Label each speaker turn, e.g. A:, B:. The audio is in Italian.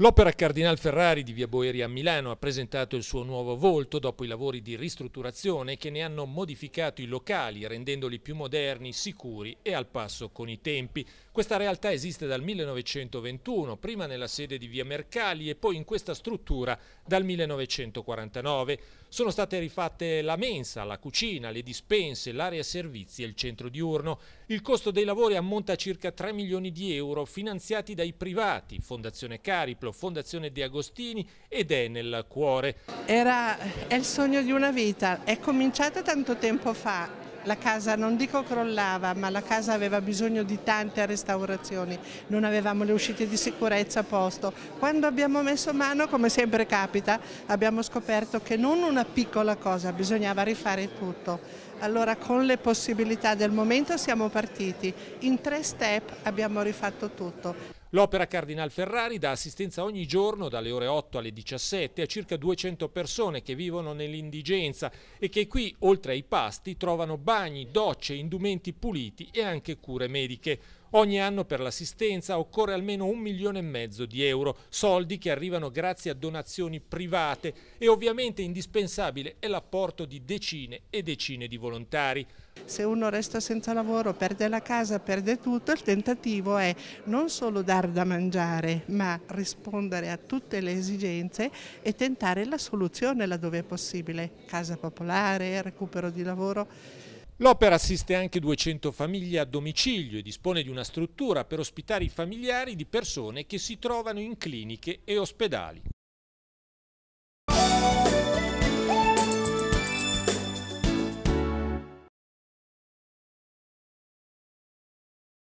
A: L'Opera Cardinal Ferrari di Via Boeri a Milano ha presentato il suo nuovo volto dopo i lavori di ristrutturazione che ne hanno modificato i locali rendendoli più moderni, sicuri e al passo con i tempi. Questa realtà esiste dal 1921, prima nella sede di Via Mercali e poi in questa struttura dal 1949. Sono state rifatte la mensa, la cucina, le dispense, l'area servizi e il centro diurno. Il costo dei lavori ammonta a circa 3 milioni di euro finanziati dai privati, Fondazione Cariplo, Templo, Fondazione Di Agostini ed è nel cuore.
B: Era, è il sogno di una vita, è cominciata tanto tempo fa, la casa non dico crollava, ma la casa aveva bisogno di tante restaurazioni, non avevamo le uscite di sicurezza a posto. Quando abbiamo messo mano, come sempre capita, abbiamo scoperto che non una piccola cosa, bisognava rifare tutto. Allora con le possibilità del momento siamo partiti, in tre step abbiamo rifatto tutto.
A: L'opera Cardinal Ferrari dà assistenza ogni giorno dalle ore 8 alle 17 a circa 200 persone che vivono nell'indigenza e che qui, oltre ai pasti, trovano bagni, docce, indumenti puliti e anche cure mediche. Ogni anno per l'assistenza occorre almeno un milione e mezzo di euro, soldi che arrivano grazie a donazioni private e ovviamente indispensabile è l'apporto di decine e decine di volontari.
B: Se uno resta senza lavoro, perde la casa, perde tutto, il tentativo è non solo dar da mangiare, ma rispondere a tutte le esigenze e tentare la soluzione laddove è possibile, casa popolare, recupero di lavoro.
A: L'opera assiste anche 200 famiglie a domicilio e dispone di una struttura per ospitare i familiari di persone che si trovano in cliniche e ospedali.